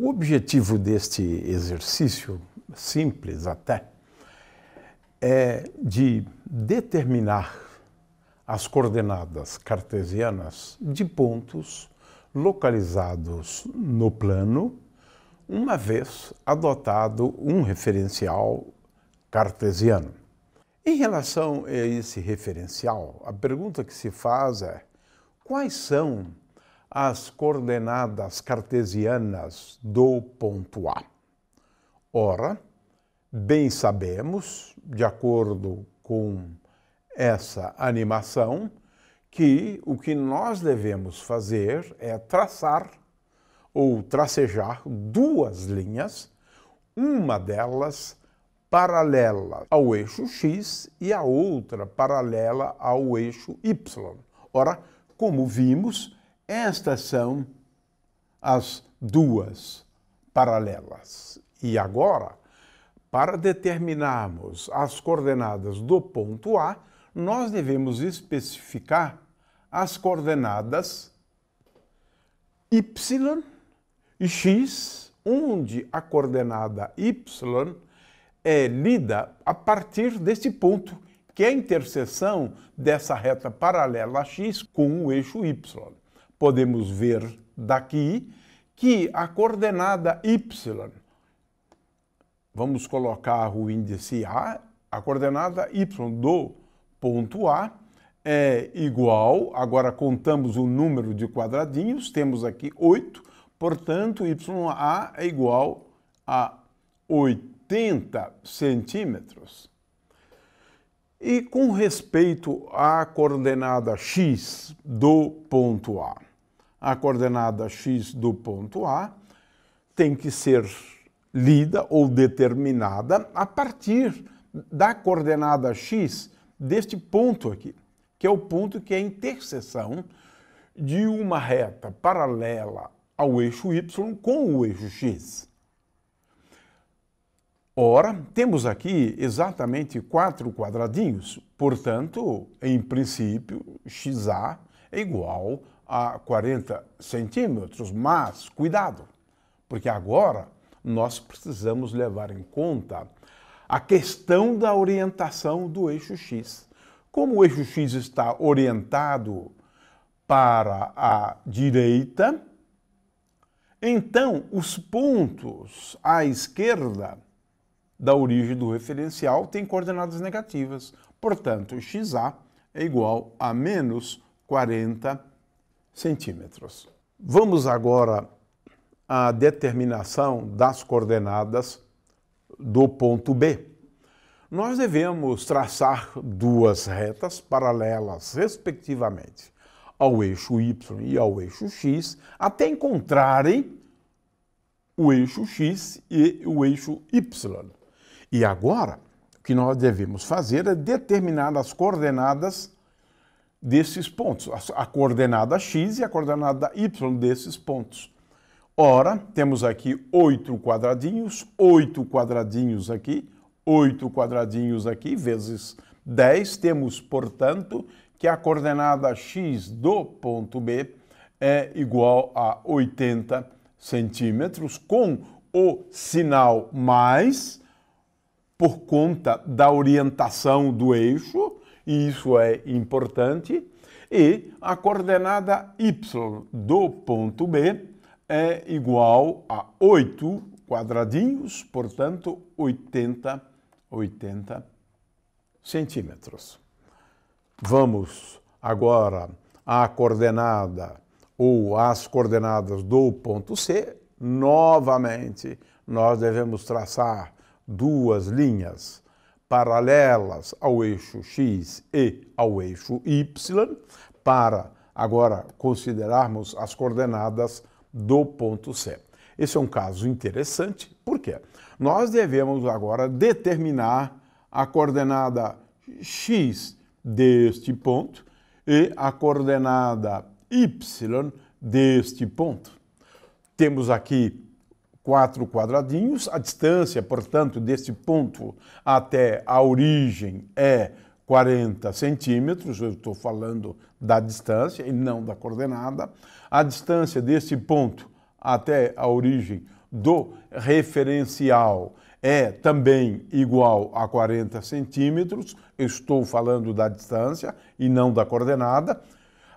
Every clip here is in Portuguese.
O objetivo deste exercício, simples até, é de determinar as coordenadas cartesianas de pontos localizados no plano, uma vez adotado um referencial cartesiano. Em relação a esse referencial, a pergunta que se faz é: quais são as coordenadas cartesianas do ponto A. Ora, bem sabemos, de acordo com essa animação, que o que nós devemos fazer é traçar ou tracejar duas linhas, uma delas paralela ao eixo x e a outra paralela ao eixo y. Ora, como vimos, estas são as duas paralelas. E agora, para determinarmos as coordenadas do ponto A, nós devemos especificar as coordenadas y e x, onde a coordenada y é lida a partir desse ponto, que é a interseção dessa reta paralela a x com o eixo y podemos ver daqui que a coordenada y, vamos colocar o índice A, a coordenada y do ponto A é igual, agora contamos o número de quadradinhos, temos aqui 8, portanto, YA é igual a 80 centímetros. E com respeito à coordenada x do ponto A, a coordenada x do ponto A tem que ser lida ou determinada a partir da coordenada x deste ponto aqui, que é o ponto que é a interseção de uma reta paralela ao eixo y com o eixo x. Ora, temos aqui exatamente quatro quadradinhos, portanto, em princípio, xa é igual a 40 centímetros, mas cuidado, porque agora nós precisamos levar em conta a questão da orientação do eixo X. Como o eixo X está orientado para a direita, então os pontos à esquerda da origem do referencial têm coordenadas negativas. Portanto, xa é igual a menos 40 centímetros. Vamos agora à determinação das coordenadas do ponto B. Nós devemos traçar duas retas paralelas, respectivamente, ao eixo y e ao eixo x, até encontrarem o eixo x e o eixo y. E agora, o que nós devemos fazer é determinar as coordenadas desses pontos, a, coordenada x e a coordenada y desses pontos. Ora, temos aqui oito quadradinhos, oito quadradinhos aqui, oito quadradinhos aqui, vezes 10, temos, portanto, que a coordenada x do ponto B é igual a 80 centímetros, com o sinal mais, por conta da orientação do eixo, e isso é importante. E a coordenada y do ponto B é igual a 8 quadradinhos, portanto 80, 80 centímetros. Vamos agora à coordenada ou às coordenadas do ponto C. Novamente, nós devemos traçar duas linhas paralelas ao eixo X e ao eixo Y, para agora considerarmos as coordenadas do ponto C. Esse é um caso interessante, porque nós devemos agora determinar a coordenada x deste ponto e a coordenada y deste ponto. Temos aqui quatro quadradinhos. A distância, portanto, deste ponto até a origem é 40 centímetros, eu estou falando da distância e não da coordenada. A distância deste ponto até a origem do referencial é também igual a 40 centímetros, estou falando da distância e não da coordenada.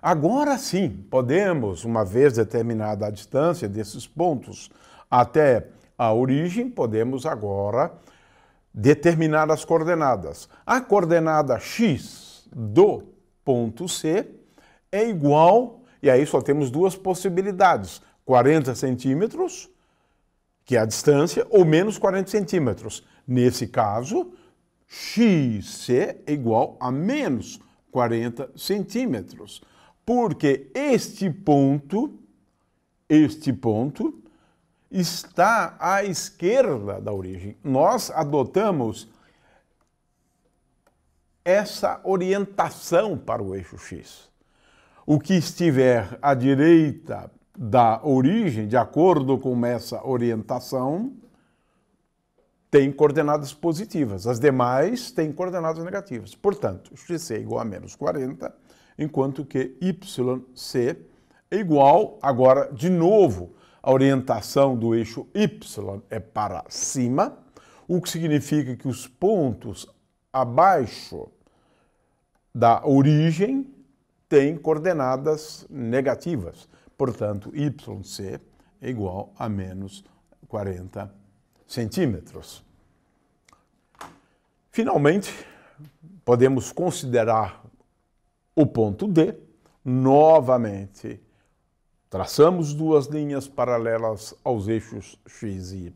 Agora sim, podemos, uma vez determinada a distância desses pontos até a origem, podemos agora determinar as coordenadas. A coordenada x do ponto C é igual, e aí só temos duas possibilidades, 40 centímetros, que é a distância, ou menos 40 centímetros. Nesse caso, xc é igual a menos 40 centímetros, porque este ponto, este ponto, está à esquerda da origem. Nós adotamos essa orientação para o eixo X. O que estiver à direita da origem, de acordo com essa orientação, tem coordenadas positivas, as demais têm coordenadas negativas. Portanto, xc é igual a menos 40, enquanto que yc é igual, agora de novo, a orientação do eixo Y é para cima, o que significa que os pontos abaixo da origem têm coordenadas negativas. Portanto, YC é igual a menos 40 centímetros. Finalmente, podemos considerar o ponto D novamente Traçamos duas linhas paralelas aos eixos x e y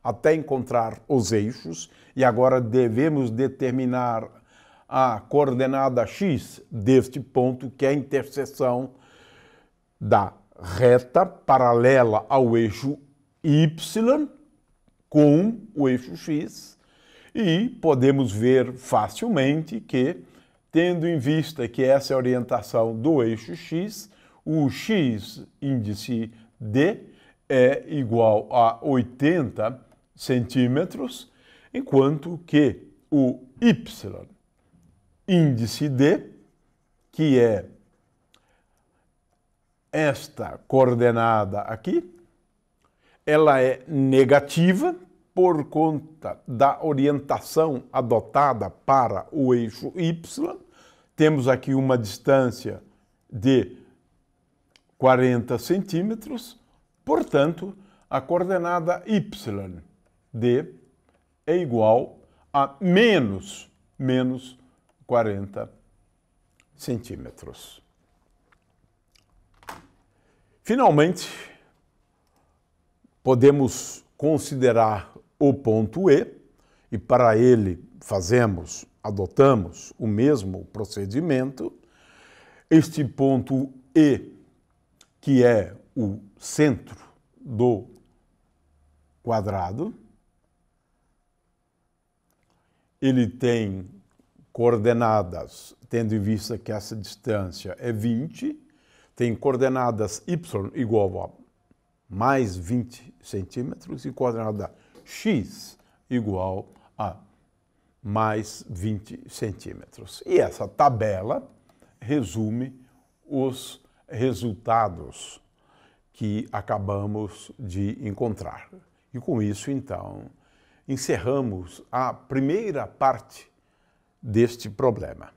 até encontrar os eixos e agora devemos determinar a coordenada x deste ponto que é a interseção da reta paralela ao eixo y com o eixo x e podemos ver facilmente que tendo em vista que essa é a orientação do eixo x, o x índice D é igual a 80 centímetros, enquanto que o y índice D, que é esta coordenada aqui, ela é negativa por conta da orientação adotada para o eixo y. Temos aqui uma distância de 40 centímetros, portanto, a coordenada y d é igual a menos, menos 40 centímetros. Finalmente, podemos considerar o ponto E e para ele fazemos, adotamos o mesmo procedimento. Este ponto E que é o centro do quadrado. Ele tem coordenadas, tendo em vista que essa distância é 20, tem coordenadas y igual a mais 20 centímetros e coordenada x igual a mais 20 centímetros. E essa tabela resume os resultados que acabamos de encontrar. E com isso, então, encerramos a primeira parte deste problema.